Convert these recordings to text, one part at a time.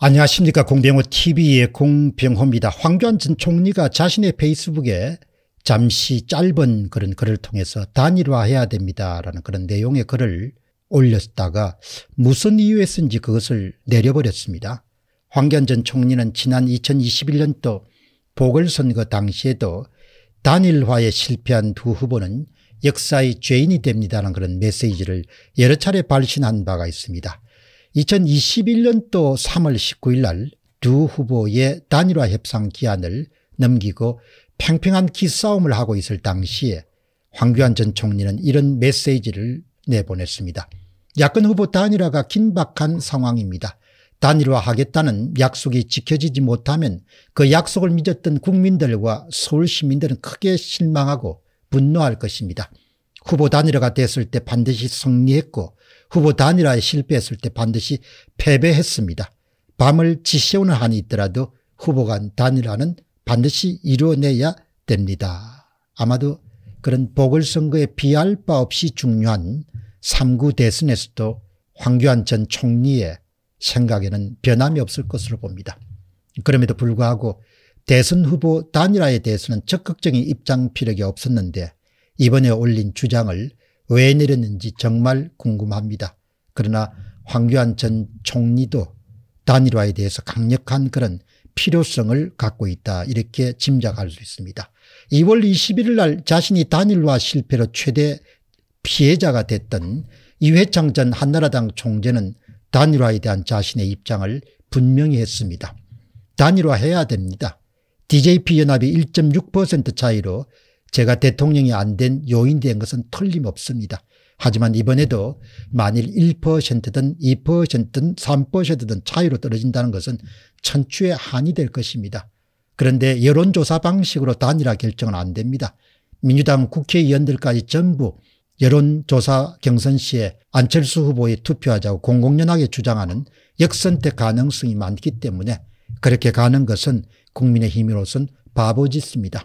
안녕하십니까 공병호 tv의 공병호입니다. 황교안 전 총리가 자신의 페이스북에 잠시 짧은 그런 글을 통해서 단일화해야 됩니다라는 그런 내용의 글을 올렸다가 무슨 이유에선지 그것을 내려버렸습니다. 황교안 전 총리는 지난 2021년도 보궐선거 당시에도 단일화에 실패한 두 후보는 역사의 죄인이 됩니다라는 그런 메시지를 여러 차례 발신한 바가 있습니다. 2021년도 3월 19일 날 두 후보의 단일화 협상 기한을 넘기고 팽팽한 기싸움을 하고 있을 당시에 황교안 전 총리는 이런 메시지를 내보냈습니다. 야권 후보 단일화가 긴박한 상황입니다. 단일화하겠다는 약속이 지켜지지 못하면 그 약속을 믿었던 국민들과 서울 시민들은 크게 실망하고 분노할 것입니다. 후보 단일화가 됐을 때 반드시 승리했고 후보 단일화에 실패했을 때 반드시 패배했습니다. 밤을 지새우는 한이 있더라도 후보 간 단일화는 반드시 이루어내야 됩니다. 아마도 그런 보궐선거에 비할 바 없이 중요한 3구 대선에서도 황교안 전 총리의 생각에는 변함이 없을 것으로 봅니다. 그럼에도 불구하고 대선 후보 단일화에 대해서는 적극적인 입장 피력이 없었는데 이번에 올린 주장을 왜 내렸는지 정말 궁금합니다. 그러나 황교안 전 총리도 단일화에 대해서 강력한 그런 필요성을 갖고 있다 이렇게 짐작할 수 있습니다. 2월 21일 날 자신이 단일화 실패로 최대 피해자가 됐던 이회창 전 한나라당 총재는 단일화에 대한 자신의 입장을 분명히 했습니다. 단일화해야 됩니다. DJP연합이 1.6% 차이로 제가 대통령이 안 된 요인된 것은 틀림없습니다. 하지만 이번에도 만일 1%든 2%든 3%든 차이로 떨어진다는 것은 천추의 한이 될 것입니다. 그런데 여론조사 방식으로 단일화 결정은 안 됩니다. 민주당 국회의원들까지 전부 여론조사 경선 시에 안철수 후보에 투표하자고 공공연하게 주장하는 역선택 가능성이 많기 때문에 그렇게 가는 것은 국민의힘으로선 바보짓습니다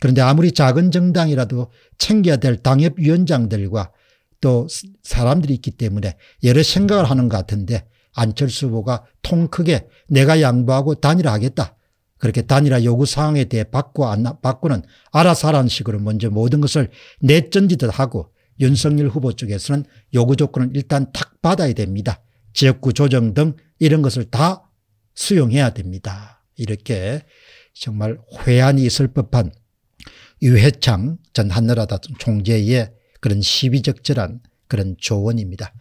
그런데 아무리 작은 정당이라도 챙겨야 될 당협위원장들과 또 사람들이 있기 때문에 여러 생각을 하는 것 같은데 안철수 후보가 통 크게 내가 양보하고 단일화하겠다. 그렇게 단일화 요구 사항에 대해 받고 안 받고는 알아서 하라는 식으로 먼저 모든 것을 내쩐지듯 하고 윤석열 후보 쪽에서는 요구 조건을 일단 탁 받아야 됩니다. 지역구 조정 등 이런 것을 다 수용해야 됩니다. 이렇게 정말 회한이 있을 법한 유해창 전 한나라당 총재의 그런 시비적절한 그런 조언입니다.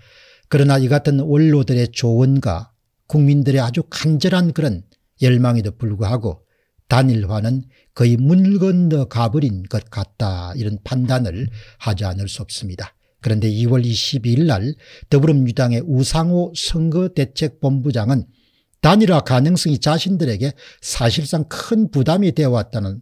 그러나 이 같은 원로들의 조언과 국민들의 아주 간절한 그런 열망에도 불구하고 단일화는 거의 물 건너 가버린 것 같다 이런 판단을 하지 않을 수 없습니다. 그런데 2월 22일 날 더불어민주당의 우상호 선거대책본부장은 단일화 가능성이 자신들에게 사실상 큰 부담이 되어왔다는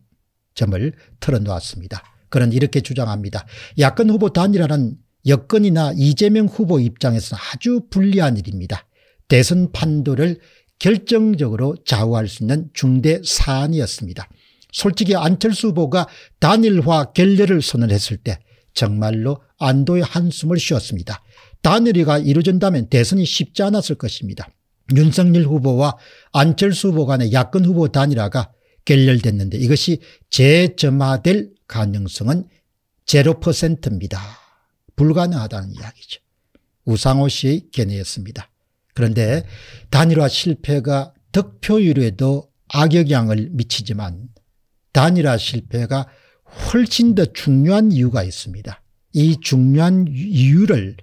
점을 틀어놓았습니다 그는 이렇게 주장합니다. 야권 후보 단일화는 여건이나 이재명 후보 입장에서 아주 불리한 일입니다. 대선 판도를 결정적으로 좌우할 수 있는 중대 사안이었습니다. 솔직히 안철수 후보가 단일화 결렬을 선언했을 때 정말로 안도의 한숨을 쉬었습니다. 단일화가 이루어진다면 대선이 쉽지 않았을 것입니다. 윤석열 후보와 안철수 후보 간의 야권 후보 단일화가 결렬됐는데 이것이 재점화될 가능성은 0%입니다. 불가능하다는 이야기죠. 우상호 씨의 견해였습니다. 그런데 단일화 실패가 득표율에도 악영향을 미치지만 단일화 실패가 훨씬 더 중요한 이유가 있습니다. 이 중요한 이유를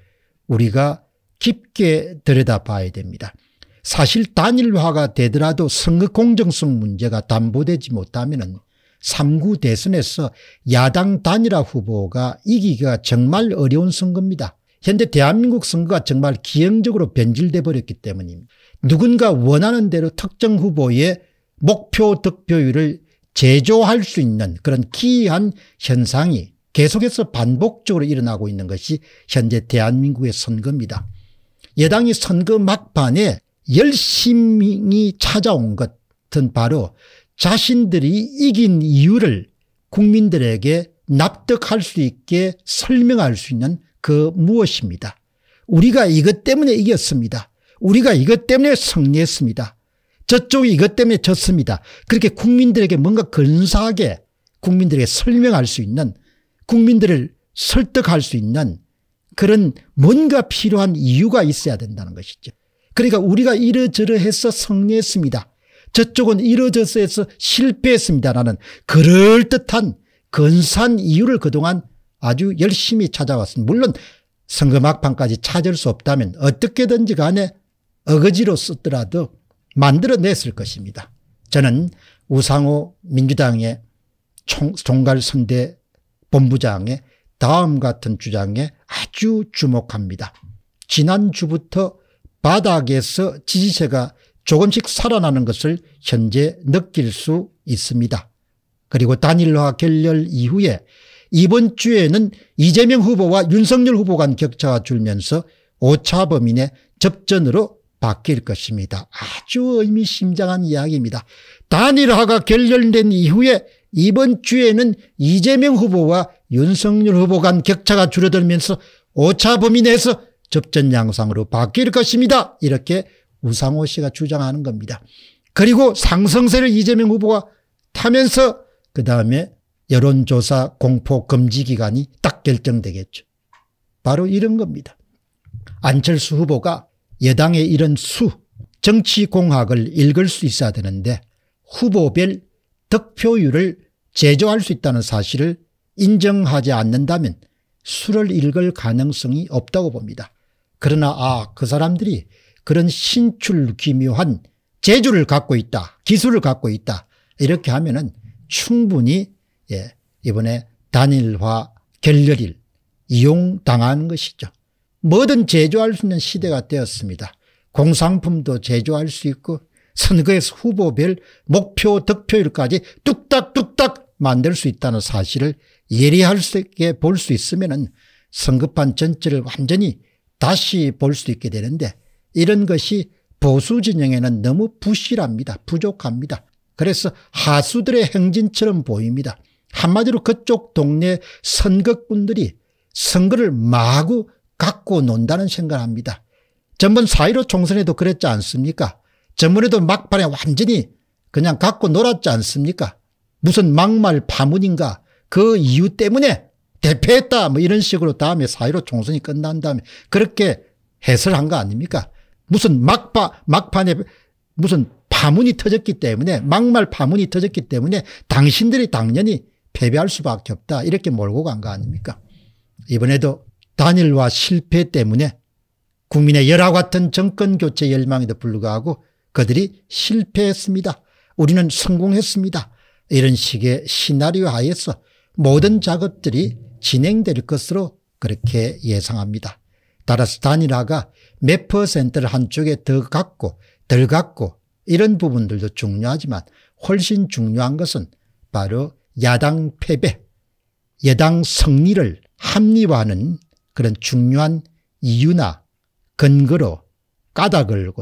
우리가 깊게 들여다봐야 됩니다. 사실 단일화가 되더라도 선거 공정성 문제가 담보되지 못하면 3구 대선에서 야당 단일화 후보가 이기기가 정말 어려운 선거입니다. 현재 대한민국 선거가 정말 기형적으로 변질돼 버렸기 때문입니다. 누군가 원하는 대로 특정 후보의 목표 득표율을 제조할 수 있는 그런 기이한 현상이 계속해서 반복적으로 일어나고 있는 것이 현재 대한민국의 선거입니다. 여당이 선거 막판에 열심히 찾아온 것은 바로 자신들이 이긴 이유를 국민들에게 납득할 수 있게 설명할 수 있는 그 무엇입니다. 우리가 이것 때문에 이겼습니다. 우리가 이것 때문에 승리했습니다. 저쪽이 이것 때문에 졌습니다. 그렇게 국민들에게 뭔가 근사하게 국민들에게 설명할 수 있는 국민들을 설득할 수 있는 그런 뭔가 필요한 이유가 있어야 된다는 것이죠. 그러니까 우리가 이러저러 해서 성리했습니다. 저쪽은 이러저서 해서 실패했습니다라는 그럴듯한 근사한 이유를 그동안 아주 열심히 찾아왔습니다. 물론 선거막판까지 찾을 수 없다면 어떻게든지 간에 어거지로 썼더라도 만들어냈을 것입니다. 저는 우상호 민주당의 총, 총괄선대 본부장의 다음 같은 주장에 아주 주목합니다. 지난주부터 바닥에서 지지세가 조금씩 살아나는 것을 현재 느낄 수 있습니다. 그리고 단일화 결렬 이후에 이번 주에는 이재명 후보와 윤석열 후보 간 격차가 줄면서 5차 범인의 접전으로 바뀔 것입니다. 아주 의미심장한 이야기입니다. 단일화가 결렬된 이후에 이번 주에는 이재명 후보와 윤석열 후보 간 격차가 줄어들면서 5차 범인에서 접전 양상으로 바뀔 것입니다. 이렇게 우상호 씨가 주장하는 겁니다. 그리고 상승세를 이재명 후보가 타면서 그 다음에 여론조사 공포 금지 기간이 딱 결정되겠죠. 바로 이런 겁니다. 안철수 후보가 여당의 이런 수 정치공학을 읽을 수 있어야 되는데 후보별 득표율을 제조할 수 있다는 사실을 인정하지 않는다면 수를 읽을 가능성이 없다고 봅니다. 그러나 아 그 사람들이 그런 신출 기묘한 재주를 갖고 있다 기술을 갖고 있다 이렇게 하면 은 충분히 예, 이번에 단일화 결렬일 이용당하는 것이죠. 뭐든 제조할 수 있는 시대가 되었습니다. 공상품도 제조할 수 있고 선거에서 후보별 목표 득표율까지 뚝딱뚝딱 만들 수 있다는 사실을 예리할 수 있게 볼 수 있으면 은 성급한 전체를 완전히 다시 볼 수 있게 되는데 이런 것이 보수 진영에는 너무 부실합니다. 부족합니다. 그래서 하수들의 행진처럼 보입니다. 한마디로 그쪽 동네 선거꾼들이 선거를 마구 갖고 논다는 생각을 합니다. 전번 4.15 총선에도 그랬지 않습니까? 전번에도 막판에 완전히 그냥 갖고 놀았지 않습니까? 무슨 막말 파문인가 그 이유 때문에 대패했다 뭐 이런 식으로 다음에 사이로 총선이 끝난 다음에 그렇게 해설한 거 아닙니까? 무슨 막바 막판에 무슨 파문이 터졌기 때문에 막말 파문이 터졌기 때문에 당신들이 당연히 패배할 수밖에 없다 이렇게 몰고 간 거 아닙니까? 이번에도 단일화 실패 때문에 국민의 열화 같은 정권 교체 열망에도 불구하고 그들이 실패했습니다. 우리는 성공했습니다. 이런 식의 시나리오 하에서 모든 작업들이 진행될 것으로 그렇게 예상합니다. 따라서 단일화가 몇 퍼센트를 한쪽에 더 갖고 덜 갖고 이런 부분들도 중요하지만 훨씬 중요한 것은 바로 야당 패배, 여당 승리를 합리화하는 그런 중요한 이유나 근거로 까닭을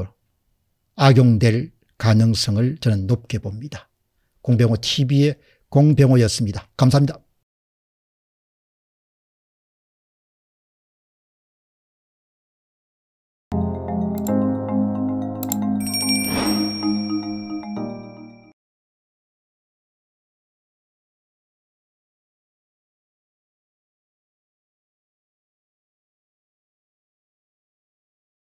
악용될 가능성을 저는 높게 봅니다. 공병호 TV의 공병호였습니다. 감사합니다.